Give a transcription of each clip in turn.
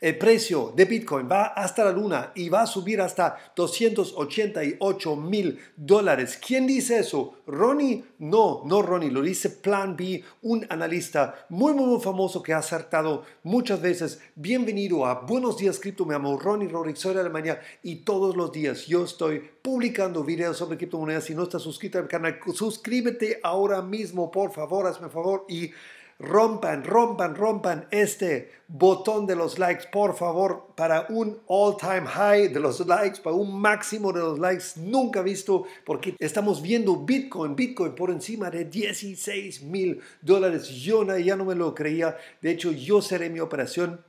El precio de Bitcoin va hasta la luna y va a subir hasta 288 mil dólares. ¿Quién dice eso? ¿Ronnie? No, no Ronnie, lo dice Plan B, un analista muy, muy, famoso que ha acertado muchas veces. Bienvenido a Buenos Días Cripto, me llamo Ronnie Rodríguez, soy de Alemania y todos los días yo estoy publicando videos sobre criptomonedas. Si no estás suscrito al canal, suscríbete ahora mismo, por favor, hazme favor y Rompan, rompan, rompan este botón de los likes, por favor, para un all-time high de los likes, para un máximo de los likes nunca visto, porque estamos viendo Bitcoin, Bitcoin por encima de 16 mil dólares. Yo ya no me lo creía. De hecho, yo seré mi operación,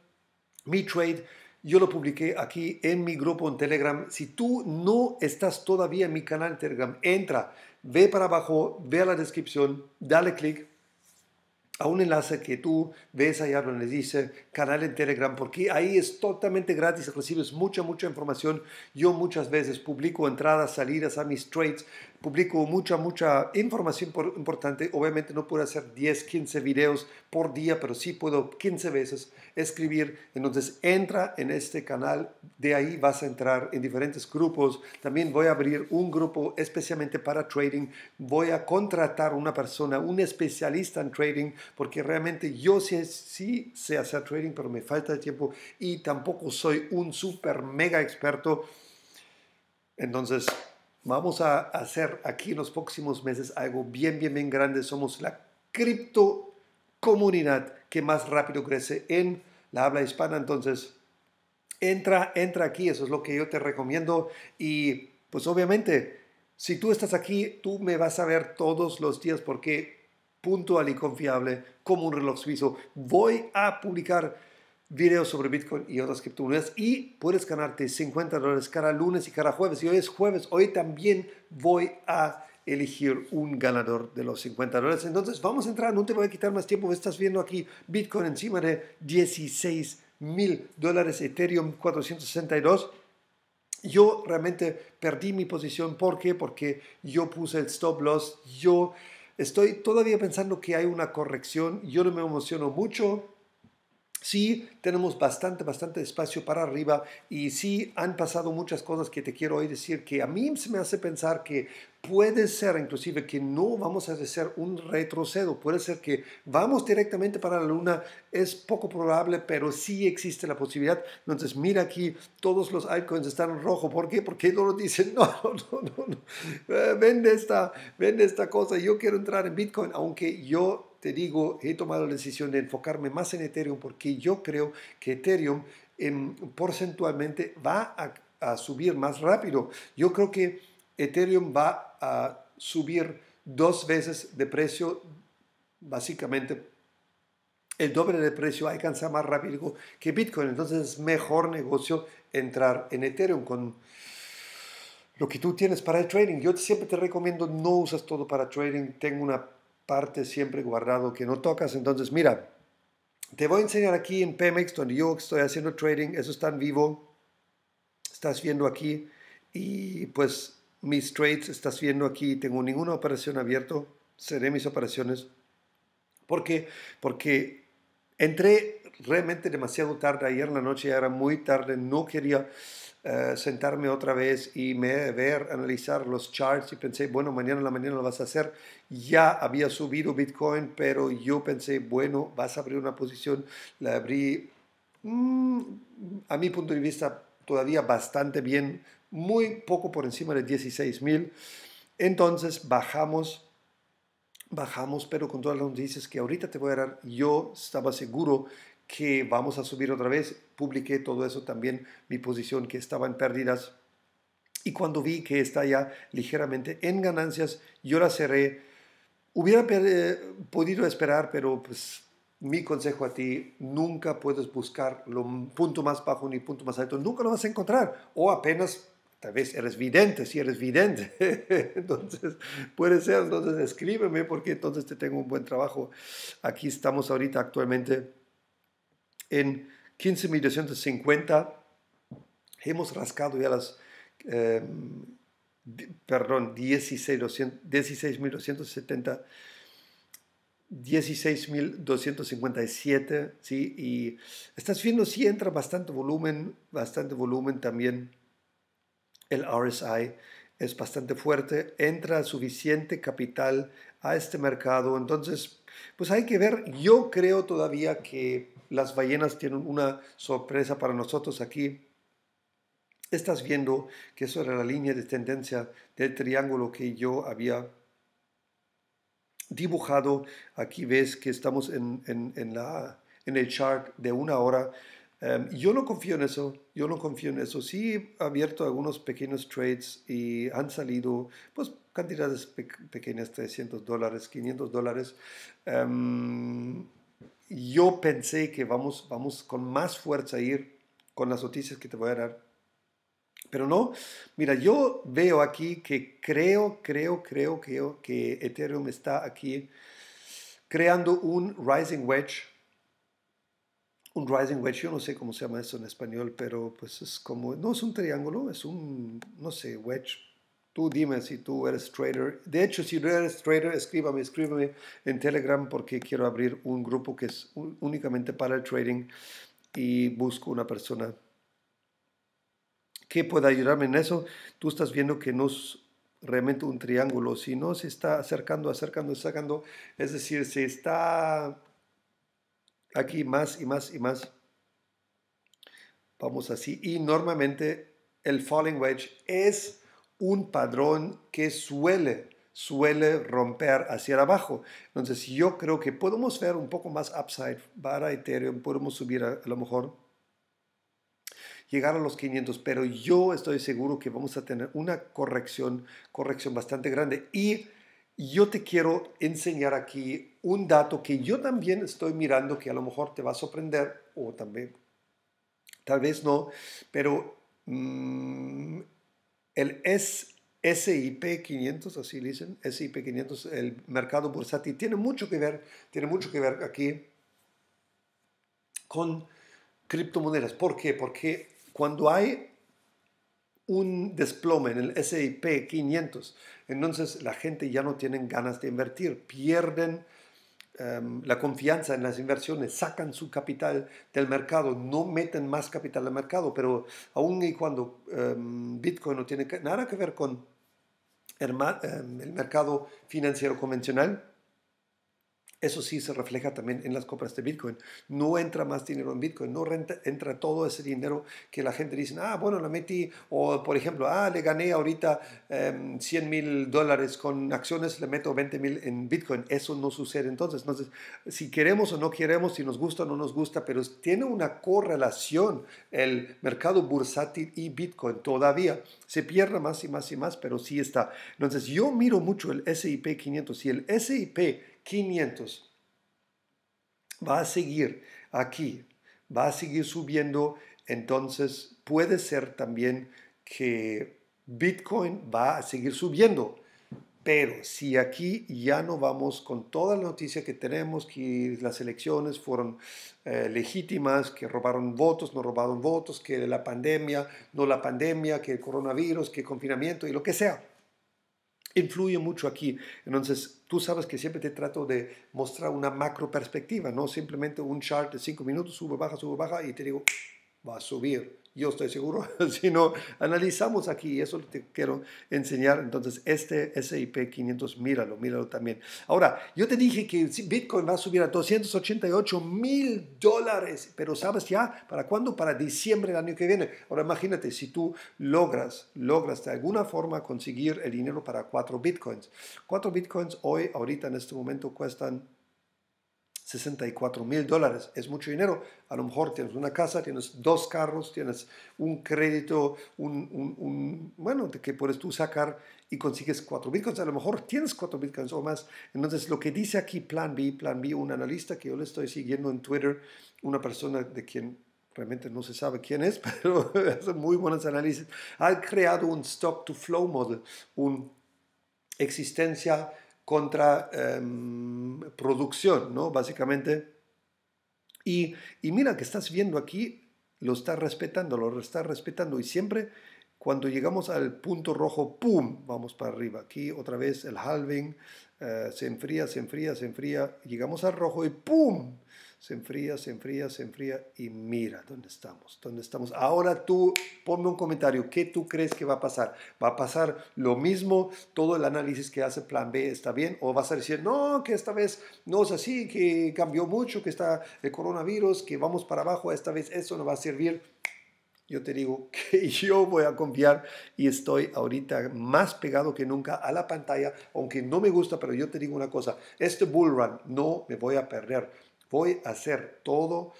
mi trade. Yo lo publiqué aquí en mi grupo en Telegram. Si tú no estás todavía en mi canal Telegram, entra, ve para abajo, ve a la descripción, dale clic a un enlace que tú ves allá donde dice canal en Telegram, porque ahí es totalmente gratis, recibes mucha, mucha información. Yo muchas veces publico entradas, salidas a mis trades, publico mucha, mucha información importante. Obviamente no puedo hacer 10, 15 videos por día, pero sí puedo 15 veces escribir. Entonces entra en este canal, de ahí vas a entrar en diferentes grupos. También voy a abrir un grupo especialmente para trading. Voy a contratar una persona, un especialista en trading, porque realmente yo sí, sé hacer trading, pero me falta tiempo y tampoco soy un super mega experto. Entonces, Vamos a hacer aquí en los próximos meses algo bien, bien, bien grande. Somos la cripto comunidad que más rápido crece en la habla hispana. Entonces, entra, entra aquí. Eso es lo que yo te recomiendo. Y pues obviamente, si tú estás aquí, tú me vas a ver todos los días porque puntual y confiable como un reloj suizo. Voy a publicar videos sobre Bitcoin y otras criptomonedas y puedes ganarte 50 dólares cada lunes y cada jueves. Y hoy es jueves, hoy también voy a elegir un ganador de los 50 dólares. Entonces vamos a entrar, no te voy a quitar más tiempo, estás viendo aquí Bitcoin encima de 16 mil dólares, Ethereum 462. Yo realmente perdí mi posición, ¿por qué? Porque yo puse el stop loss, yo estoy todavía pensando que hay una corrección, yo no me emociono mucho, Sí, tenemos bastante, bastante espacio para arriba y sí han pasado muchas cosas que te quiero hoy decir que a mí se me hace pensar que puede ser inclusive que no vamos a hacer un retrocedo, puede ser que vamos directamente para la luna, es poco probable, pero sí existe la posibilidad. Entonces, mira aquí, todos los altcoins están en rojo, ¿por qué? Porque no lo dicen, no, no, no, no, eh, vende esta, vende esta cosa, yo quiero entrar en Bitcoin, aunque yo te digo, he tomado la decisión de enfocarme más en Ethereum porque yo creo que Ethereum porcentualmente va a, a subir más rápido. Yo creo que Ethereum va a subir dos veces de precio, básicamente el doble de precio alcanza más rápido que Bitcoin. Entonces es mejor negocio entrar en Ethereum con lo que tú tienes para el trading. Yo siempre te recomiendo no usas todo para trading. Tengo una parte siempre guardado que no tocas. Entonces, mira, te voy a enseñar aquí en Pemex, donde yo estoy haciendo trading, eso está en vivo, estás viendo aquí, y pues mis trades estás viendo aquí, tengo ninguna operación abierta, Cerré mis operaciones. porque Porque entré realmente demasiado tarde, ayer en la noche era muy tarde, no quería... Eh, sentarme otra vez y me, ver, analizar los charts y pensé, bueno, mañana en la mañana lo vas a hacer. Ya había subido Bitcoin, pero yo pensé, bueno, vas a abrir una posición. La abrí, mm, a mi punto de vista, todavía bastante bien, muy poco por encima de 16 mil. Entonces bajamos bajamos, pero con todas las noticias que ahorita te voy a dar, yo estaba seguro que vamos a subir otra vez. Publiqué todo eso también, mi posición que estaba en pérdidas. Y cuando vi que está ya ligeramente en ganancias, yo la cerré. Hubiera eh, podido esperar, pero pues mi consejo a ti, nunca puedes buscar lo punto más bajo ni punto más alto. Nunca lo vas a encontrar. O apenas tal vez eres vidente, si eres vidente. entonces, puede ser, entonces escríbeme porque entonces te tengo un buen trabajo. Aquí estamos ahorita actualmente en 15.250 hemos rascado ya las, em, perdón, 16.270, 16.257 ¿sí? Y estás viendo si sí entra bastante volumen, bastante volumen también. El RSI es bastante fuerte, entra suficiente capital a este mercado. Entonces, pues hay que ver, yo creo todavía que las ballenas tienen una sorpresa para nosotros aquí. Estás viendo que eso era la línea de tendencia del triángulo que yo había dibujado. Aquí ves que estamos en, en, la, en el chart de una hora. Em, yo no confío en eso, yo no confío en eso. Sí he abierto algunos pequeños trades y han salido pues cantidades pequeñas, 300 dólares, 500 dólares. Em, yo pensé que vamos, vamos con más fuerza a ir con las noticias que te voy a dar. Pero no, mira, yo veo aquí que creo, creo, creo, creo que Ethereum está aquí creando un rising wedge. Un rising wedge, yo no sé cómo se llama eso en español, pero pues es como, no es un triángulo, es un, no sé, wedge, Tú dime si tú eres trader. De hecho, si no eres trader, escríbame, escríbame en Telegram porque quiero abrir un grupo que es únicamente para el trading y busco una persona que pueda ayudarme en eso. Tú estás viendo que no es realmente un triángulo, sino se está acercando, acercando, sacando, Es decir, se está aquí más y más y más. Vamos así. Y normalmente el falling wedge es un padrón que suele, suele romper hacia abajo. Entonces yo creo que podemos ver un poco más upside para Ethereum, podemos subir a, lo mejor, llegar a los 500, pero yo estoy seguro que vamos a tener una corrección, corrección bastante grande. Y yo te quiero enseñar aquí un dato que yo también estoy mirando que a lo mejor te va a sorprender o también, tal vez no, pero mm, el SIP 500, así dicen, SIP 500, el mercado bursátil, tiene mucho que ver, tiene mucho que ver aquí con criptomonedas. ¿Por qué? Porque cuando hay un desplome en el SIP 500, entonces la gente ya no tiene ganas de invertir, pierden Em, la confianza en las inversiones, sacan su capital del mercado, no meten más capital al mercado, pero aun y cuando em, Bitcoin no tiene nada que ver con em, el mercado financiero convencional, eso sí se refleja también en las compras de Bitcoin. No entra más dinero en Bitcoin, no renta, entra todo ese dinero que la gente dice, ah, bueno, la metí, o por ejemplo, ah, le gané ahorita 100 em, mil dólares con acciones, le meto 20 mil en Bitcoin. Eso no sucede entonces. Entonces, si queremos o no queremos, si nos gusta o no nos gusta, pero tiene una correlación el mercado bursátil y Bitcoin todavía. Se pierde más y más y más, pero sí está. Entonces, yo miro mucho el SIP 500. Si el SIP 500. Va a seguir aquí, va a seguir subiendo, entonces puede ser también que Bitcoin va a seguir subiendo. Pero si aquí ya no vamos con toda la noticia que tenemos, que las elecciones fueron eh, legítimas, que robaron votos, no robaron votos, que la pandemia, no la pandemia, que el coronavirus, que el confinamiento y lo que sea, influye mucho aquí. Entonces, tú sabes que siempre te trato de mostrar una macro perspectiva, no simplemente un chart de 5 minutos, sube, baja, sube, baja, y te digo, va a subir, yo estoy seguro, si no analizamos aquí, eso te quiero enseñar, entonces este SIP 500, míralo, míralo también. Ahora, yo te dije que Bitcoin va a subir a 288 mil dólares, pero ¿sabes ya para cuándo? Para diciembre del año que viene. Ahora imagínate, si tú logras, logras de alguna forma conseguir el dinero para cuatro Bitcoins. cuatro Bitcoins hoy, ahorita en este momento cuestan 64 mil dólares. Es mucho dinero. A lo mejor tienes una casa, tienes dos carros, tienes un crédito, un, bueno, que puedes tú sacar y consigues 4 bitcoins. A lo mejor tienes 4 bitcoins o más. Entonces, lo que dice aquí Plan B, Plan B, un analista que yo le estoy siguiendo en Twitter, una persona de quien realmente no se sabe quién es, pero hace muy buenos análisis, ha creado un stock to flow model, un existencia contra em, producción, ¿no? Básicamente. Y, mira que estás viendo aquí, lo está respetando, lo está respetando y siempre cuando llegamos al punto rojo, ¡pum!, vamos para arriba. Aquí otra vez el halving, eh, se enfría, se enfría, se enfría, llegamos al rojo y ¡pum!, se enfría, se enfría, se enfría y mira dónde estamos, dónde estamos. Ahora tú ponme un comentario, ¿qué tú crees que va a pasar? ¿Va a pasar lo mismo? ¿Todo el análisis que hace Plan B está bien? ¿O vas a decir, no, que esta vez no es así, que cambió mucho, que está el coronavirus, que vamos para abajo, esta vez eso no va a servir? Yo te digo que yo voy a confiar y estoy ahorita más pegado que nunca a la pantalla, aunque no me gusta, pero yo te digo una cosa, este bull run no me voy a perder Voy a hacer todo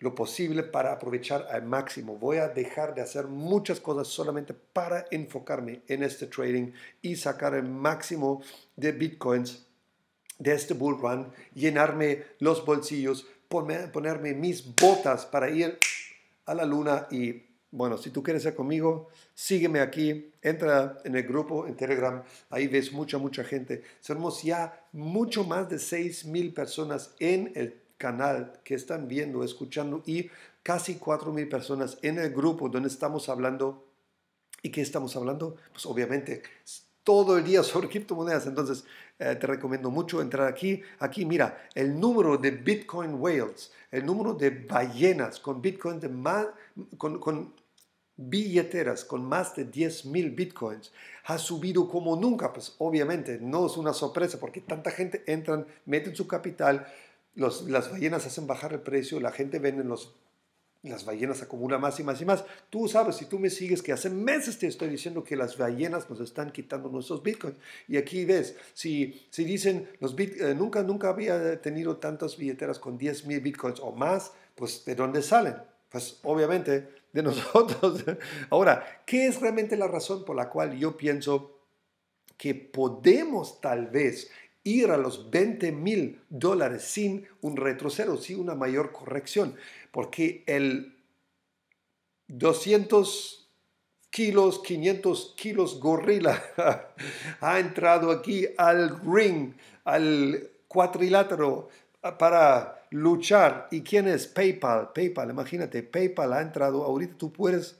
lo posible para aprovechar al máximo. Voy a dejar de hacer muchas cosas solamente para enfocarme en este trading y sacar el máximo de bitcoins de este bull run, llenarme los bolsillos, ponerme mis botas para ir a la luna y bueno, si tú quieres ser conmigo, sígueme aquí, entra en el grupo en Telegram, ahí ves mucha, mucha gente. Somos ya mucho más de mil personas en el canal que están viendo, escuchando y casi 4.000 personas en el grupo donde estamos hablando. ¿Y qué estamos hablando? Pues obviamente todo el día sobre criptomonedas. Entonces, eh, te recomiendo mucho entrar aquí. Aquí, mira, el número de Bitcoin whales, el número de ballenas con Bitcoin de más, con, con billeteras con más de 10.000 bitcoins ha subido como nunca. Pues obviamente no es una sorpresa porque tanta gente entra, meten su capital, las ballenas hacen bajar el precio, la gente vende los, las ballenas, acumula más y más y más. Tú sabes, si tú me sigues, que hace meses te estoy diciendo que las ballenas nos están quitando nuestros bitcoins. Y aquí ves, si, si dicen, los eh, nunca, nunca había tenido tantas billeteras con 10.000 mil bitcoins o más, pues ¿de dónde salen? Pues obviamente de nosotros. Ahora, ¿qué es realmente la razón por la cual yo pienso que podemos tal vez ir a los 20 mil dólares sin un retroceso, sin una mayor corrección, porque el 200 kilos, 500 kilos gorila ha entrado aquí al ring, al cuatrilátero ah, para luchar. ¿Y quién es PayPal? PayPal, imagínate, PayPal ha entrado, ahorita tú puedes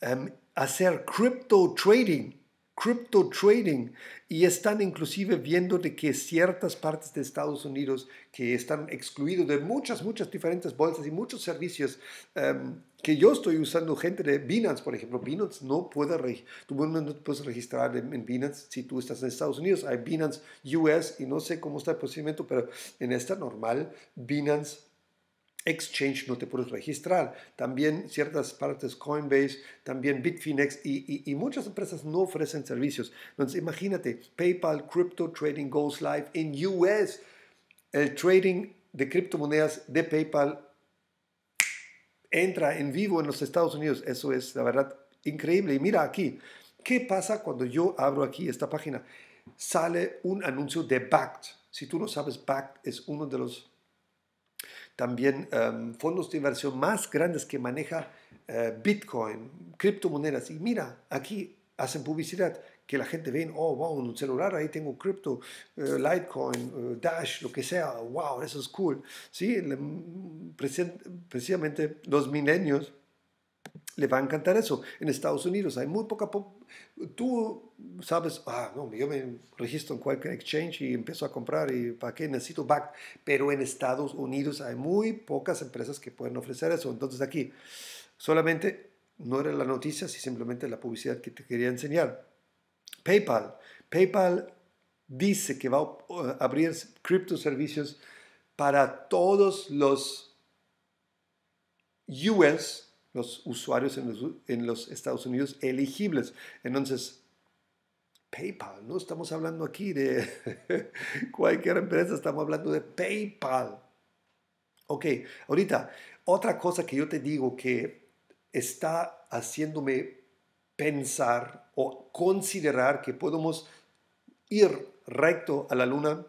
em, hacer crypto trading crypto trading y están inclusive viendo de que ciertas partes de Estados Unidos que están excluidos de muchas, muchas diferentes bolsas y muchos servicios em, que yo estoy usando, gente de Binance, por ejemplo, Binance no puede, tú no puedes registrar en Binance si tú estás en Estados Unidos, hay Binance US y no sé cómo está el procedimiento, pero en esta normal, Binance Exchange no te puedes registrar. También ciertas partes, Coinbase, también Bitfinex y, muchas empresas no ofrecen servicios. Entonces imagínate, PayPal Crypto Trading goes live en US. El trading de criptomonedas de PayPal entra en vivo en los Estados Unidos. Eso es, la verdad, increíble. Y mira aquí, ¿qué pasa cuando yo abro aquí esta página? Sale un anuncio de BACT. Si tú no sabes, BACT es uno de los también em, fondos de inversión más grandes que maneja eh, Bitcoin, criptomonedas. Y mira, aquí hacen publicidad que la gente ve, oh, wow, en un celular ahí tengo cripto, eh, Litecoin, eh, Dash, lo que sea, wow, eso es cool. Sí, mm, precisamente los milenios le va a encantar eso. En Estados Unidos hay muy poca... Tú sabes, ah, no, yo me registro en cualquier exchange y empiezo a comprar y para qué necesito back. Pero en Estados Unidos hay muy pocas empresas que pueden ofrecer eso. Entonces aquí solamente no era la noticia, sino simplemente la publicidad que te quería enseñar. PayPal. PayPal dice que va a eh, abrir servicios para todos los US los usuarios en los, en los Estados Unidos elegibles. Entonces, PayPal, no estamos hablando aquí de cualquier empresa, estamos hablando de PayPal. Ok, ahorita, otra cosa que yo te digo que está haciéndome pensar o considerar que podemos ir recto a la luna,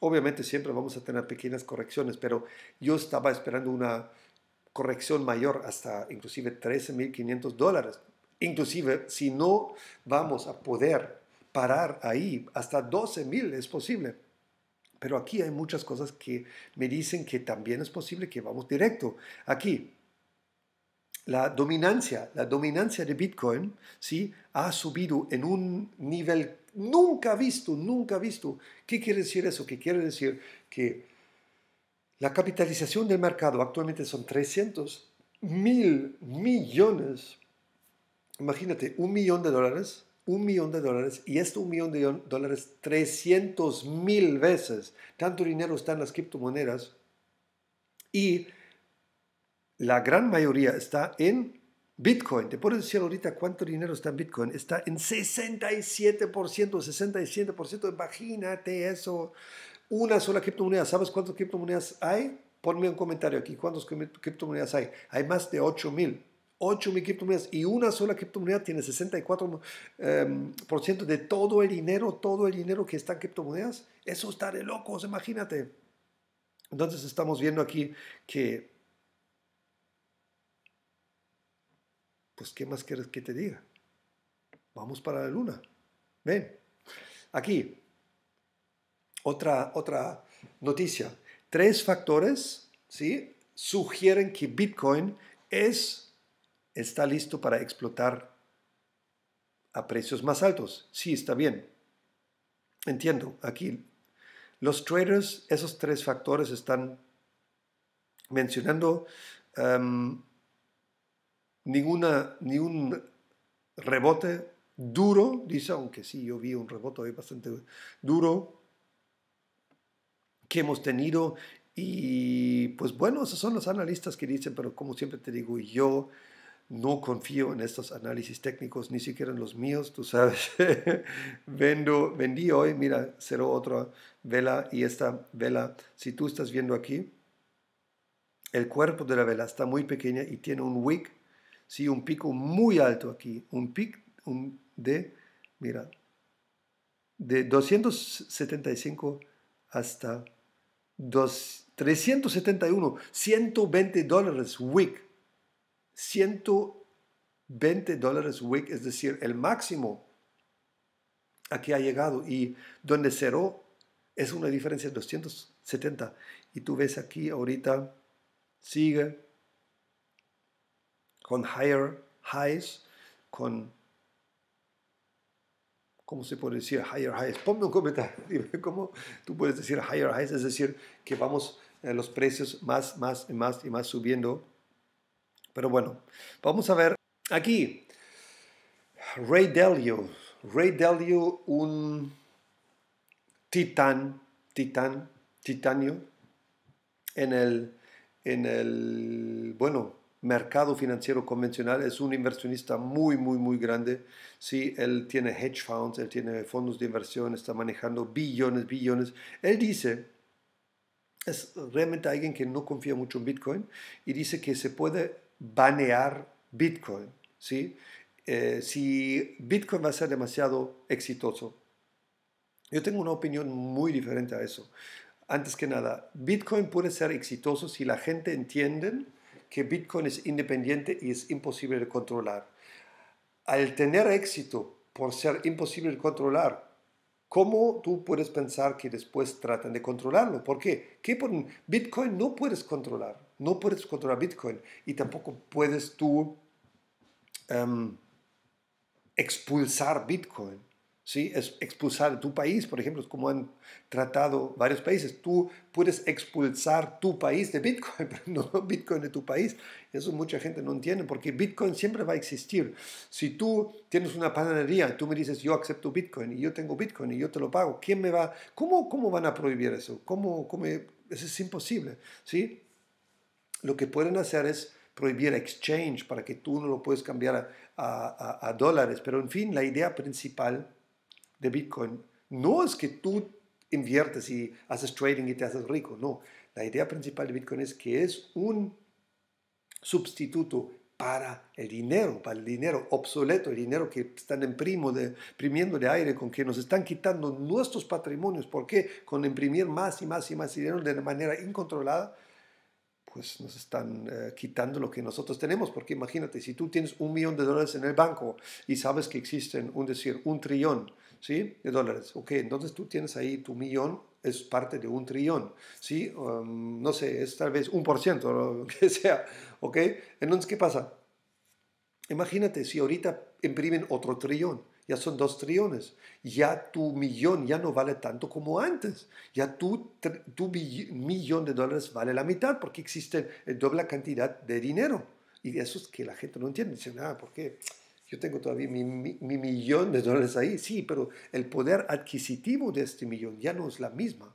obviamente siempre vamos a tener pequeñas correcciones, pero yo estaba esperando una, corrección mayor hasta inclusive 13.500 dólares. Inclusive si no vamos a poder parar ahí, hasta 12.000 es posible. Pero aquí hay muchas cosas que me dicen que también es posible que vamos directo. Aquí, la dominancia, la dominancia de Bitcoin, ¿sí? Ha subido en un nivel nunca visto, nunca visto. ¿Qué quiere decir eso? qué quiere decir que la capitalización del mercado actualmente son 300 mil millones. Imagínate, un millón de dólares, un millón de dólares, y este un millón de dólares 300 mil veces. Tanto dinero está en las criptomonedas y la gran mayoría está en Bitcoin. Te puedo decir ahorita cuánto dinero está en Bitcoin. Está en 67%, 67%. Imagínate eso una sola criptomoneda. ¿Sabes cuántas criptomonedas hay? Ponme un comentario aquí. ¿Cuántas criptomonedas hay? Hay más de 8000. 8.000 criptomonedas y una sola criptomoneda tiene 64% em, de todo el dinero, todo el dinero que está en criptomonedas. Eso está de locos, imagínate. Entonces estamos viendo aquí que, pues, ¿qué más quieres que te diga? Vamos para la luna. Ven, aquí, otra, otra noticia. Tres factores ¿sí? sugieren que Bitcoin es, está listo para explotar a precios más altos. Sí, está bien. Entiendo, aquí los traders, esos tres factores están mencionando em, ningún rebote duro, dice, aunque sí, yo vi un rebote bastante duro que hemos tenido. Y pues bueno, esos son los analistas que dicen, pero como siempre te digo, yo no confío en estos análisis técnicos, ni siquiera en los míos, tú sabes. Vendo, vendí hoy, mira, cerró otra vela y esta vela, si tú estás viendo aquí, el cuerpo de la vela está muy pequeña y tiene un wick, sí, un pico muy alto aquí, un pic de, mira, de 275 hasta dos, 371, 120 dólares week. 120 dólares week es decir, el máximo aquí ha llegado y donde cerró es una diferencia de 270. Y tú ves aquí ahorita, sigue con higher highs, con ¿Cómo se puede decir higher highs? Ponme un comentario, dime cómo tú puedes decir higher highs, es decir, que vamos eh, los precios más, más y más y más subiendo. Pero bueno, vamos a ver aquí. Ray Dalio, Ray Dalio, un titán, titán, titanio, en el, en el, bueno, mercado financiero convencional, es un inversionista muy, muy, muy grande. Sí, él tiene hedge funds, él tiene fondos de inversión, está manejando billones, billones. Él dice, es realmente alguien que no confía mucho en Bitcoin y dice que se puede banear Bitcoin, ¿sí? Eh, si Bitcoin va a ser demasiado exitoso. Yo tengo una opinión muy diferente a eso. Antes que nada, Bitcoin puede ser exitoso si la gente entiende que Bitcoin es independiente y es imposible de controlar. Al tener éxito por ser imposible de controlar, ¿cómo tú puedes pensar que después tratan de controlarlo? ¿Por qué? por Bitcoin no puedes controlar. No puedes controlar Bitcoin y tampoco puedes tú em, expulsar Bitcoin. ¿sí? Es expulsar tu país, por ejemplo, es como han tratado varios países. Tú puedes expulsar tu país de Bitcoin, pero no Bitcoin de tu país. Eso mucha gente no entiende, porque Bitcoin siempre va a existir. Si tú tienes una panadería, tú me dices, yo acepto Bitcoin y yo tengo Bitcoin y yo te lo pago, ¿quién me va? ¿Cómo, cómo van a prohibir eso? ¿Cómo, cómo... Eso es imposible, ¿sí? Lo que pueden hacer es prohibir exchange para que tú no lo puedes cambiar a, a dólares, pero en fin, la idea principal de Bitcoin no es que tú inviertes y haces trading y te haces rico, no. La idea principal de Bitcoin es que es un sustituto para el dinero, para el dinero obsoleto, el dinero que están de, imprimiendo de aire, con que nos están quitando nuestros patrimonios, porque con imprimir más y más y más dinero de manera incontrolada, pues nos están eh, quitando lo que nosotros tenemos, porque imagínate, si tú tienes un millón de dólares en el banco y sabes que existen, un decir, un trillón, ¿sí? de dólares. Ok, entonces tú tienes ahí tu millón, es parte de un trillón, ¿sí? Um, no sé, es tal vez un por ciento, lo que sea, ¿ok? Entonces, ¿qué pasa? Imagínate si ahorita imprimen otro trillón, ya son dos trillones, ya tu millón ya no vale tanto como antes, ya tu, tu millón de dólares vale la mitad porque existe doble cantidad de dinero. Y de eso es que la gente no entiende, dice, nada, ah, ¿por qué? Yo tengo todavía mi, mi, millón de dólares ahí, sí, pero el poder adquisitivo de este millón ya no es la misma.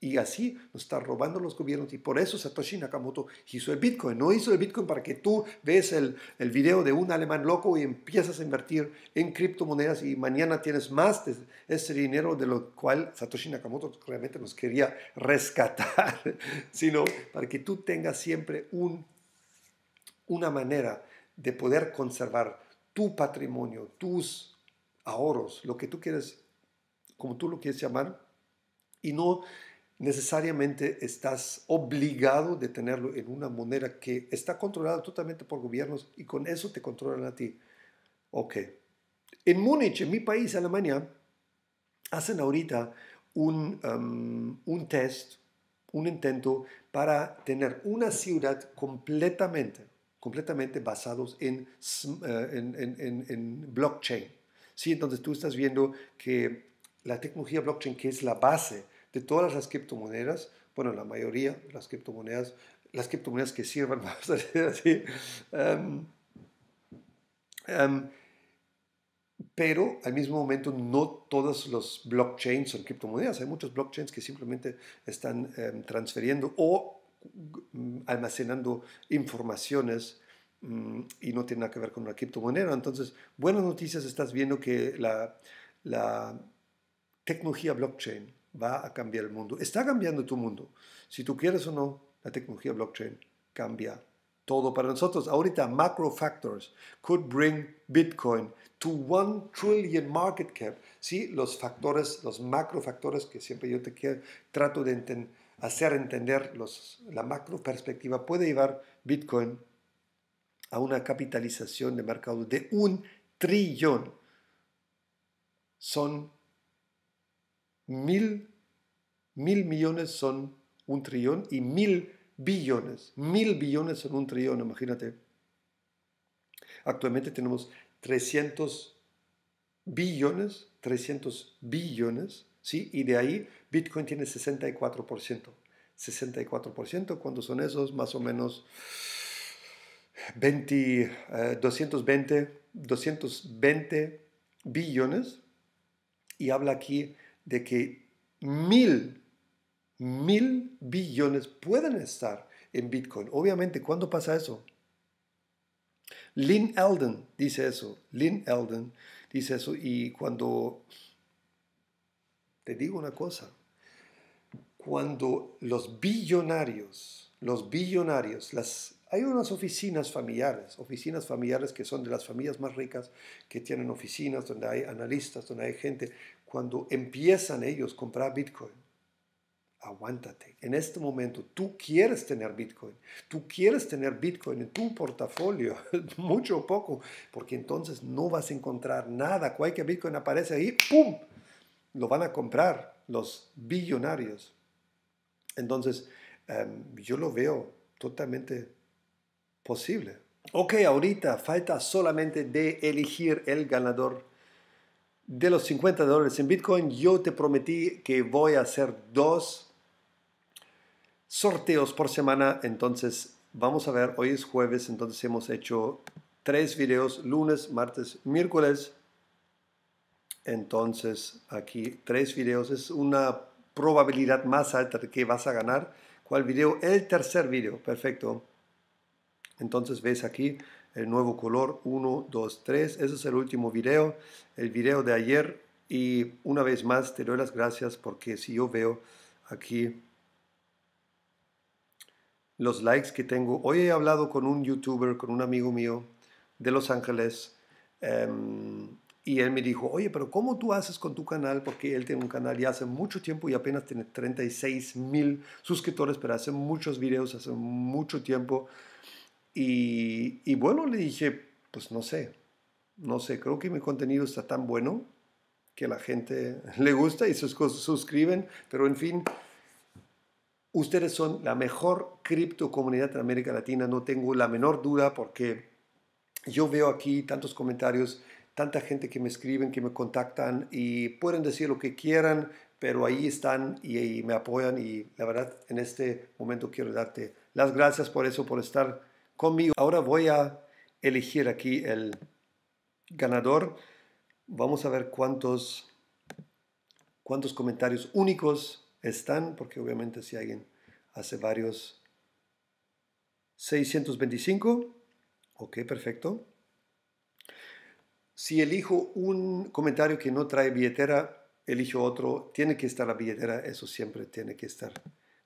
Y así nos están robando los gobiernos. Y por eso Satoshi Nakamoto hizo el Bitcoin. No hizo el Bitcoin para que tú veas el, el video de un alemán loco y empiezas a invertir en criptomonedas y mañana tienes más de ese dinero de lo cual Satoshi Nakamoto realmente nos quería rescatar, sino para que tú tengas siempre un, una manera de poder conservar tu patrimonio, tus ahorros, lo que tú quieres, como tú lo quieras llamar, y no necesariamente estás obligado de tenerlo en una moneda que está controlada totalmente por gobiernos y con eso te controlan a ti. Ok. En Múnich, en mi país, Alemania, hacen ahorita un, um, un test, un intento para tener una ciudad completamente completamente basados eh, en, en, en, en, blockchain. ¿Sí? Entonces tú estás viendo que la tecnología blockchain, que es la base de todas las criptomonedas, bueno, la mayoría de las criptomonedas, las criptomonedas que sirvan, vamos a decir así, em, em, pero al mismo momento no todos los blockchains son criptomonedas. Hay muchos blockchains que simplemente están transferiendo em, transfiriendo o Mm, almacenando informaciones mm, y no tiene nada que ver con la criptomoneda. Entonces, buenas noticias, estás viendo que la, tecnología blockchain va a cambiar el mundo. Está cambiando tu mundo. Si tú quieres o no, la tecnología blockchain cambia todo para nosotros. Ahorita macro factors could bring Bitcoin to one trillion market cap. Sí, los factores, los macro factores que siempre yo te quiero, trato de entender hacer entender los, la macro perspectiva puede llevar Bitcoin a una capitalización de mercado de un trillón. Son mil, mil millones son un trillón y mil billones. Mil billones son un trillón, imagínate. Actualmente tenemos 300 billones, 300 billones y de ahí Bitcoin tiene 64%. 64% cuando son esos más o menos 20, 220, 220 billones. Y habla aquí de que mil, mil billones pueden estar en Bitcoin. Obviamente, ¿cuándo pasa eso? Lynn Elden dice eso. Lynn Elden dice eso. Y cuando te digo una cosa, cuando los billonarios, los billonarios, las, hay unas oficinas familiares, oficinas familiares que son de las familias más ricas, que tienen oficinas donde hay analistas, donde hay gente. Cuando empiezan ellos a comprar Bitcoin, aguántate. En este momento tú quieres tener Bitcoin, tú quieres tener Bitcoin en tu portafolio, mucho o poco, porque entonces no vas a encontrar nada. Cualquier Bitcoin aparece ahí, ¡pum! lo van a comprar los billonarios. Entonces, em, yo lo veo totalmente posible. Ok, ahorita falta solamente de elegir el ganador de los 50 dólares en Bitcoin. Yo te prometí que voy a hacer dos sorteos por semana. Entonces, vamos a ver, hoy es jueves, entonces hemos hecho tres videos, lunes, martes, miércoles. Entonces, aquí tres videos es una probabilidad más alta de que vas a ganar. ¿Cuál video? El tercer video, perfecto. Entonces ves aquí el nuevo color 1, 2, 3. Ese es el último video, el video de ayer. Y una vez más te doy las gracias porque si yo veo aquí los likes que tengo. Hoy he hablado con un youtuber, con un amigo mío de Los Ángeles. Em, y él me dijo, oye, pero ¿cómo tú haces con tu canal? Porque él tiene un canal ya hace mucho tiempo y apenas tiene 36 mil suscriptores, pero hace muchos videos, hace mucho tiempo. Y, bueno, le dije, pues no sé, no sé, creo que mi contenido está tan bueno que la gente le gusta y sus suscriben, pero en fin, ustedes son la mejor cripto comunidad en América Latina, no tengo la menor duda porque yo veo aquí tantos comentarios tanta gente que me escriben, que me contactan y pueden decir lo que quieran, pero ahí están y, me apoyan y la verdad en este momento quiero darte las gracias por eso, por estar conmigo. Ahora voy a elegir aquí el ganador. Vamos a ver cuántos, cuántos comentarios únicos están, porque obviamente si alguien hace varios... 625. Ok, perfecto si elijo un comentario que no trae billetera, elijo otro, tiene que estar la billetera, eso siempre tiene que estar.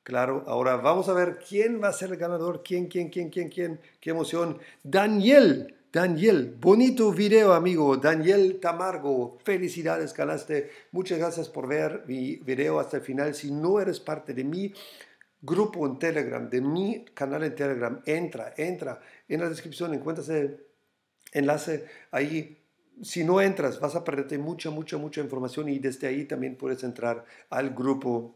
Claro, ahora vamos a ver quién va a ser el ganador, quién, quién, quién, quién, quién, qué emoción. Daniel, Daniel, bonito video amigo, Daniel Tamargo, felicidades ganaste, muchas gracias por ver mi video hasta el final. Si no eres parte de mi grupo en Telegram, de mi canal en Telegram, entra, entra, en la descripción encuentras el enlace ahí si no entras, vas a perderte mucha, mucha, mucha información y desde ahí también puedes entrar al grupo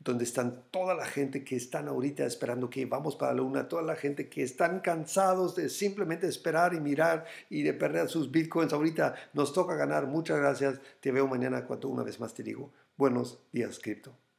donde están toda la gente que están ahorita esperando que vamos para la luna, toda la gente que están cansados de simplemente esperar y mirar y de perder sus bitcoins. Ahorita nos toca ganar. Muchas gracias. Te veo mañana cuando una vez más te digo, buenos días, cripto.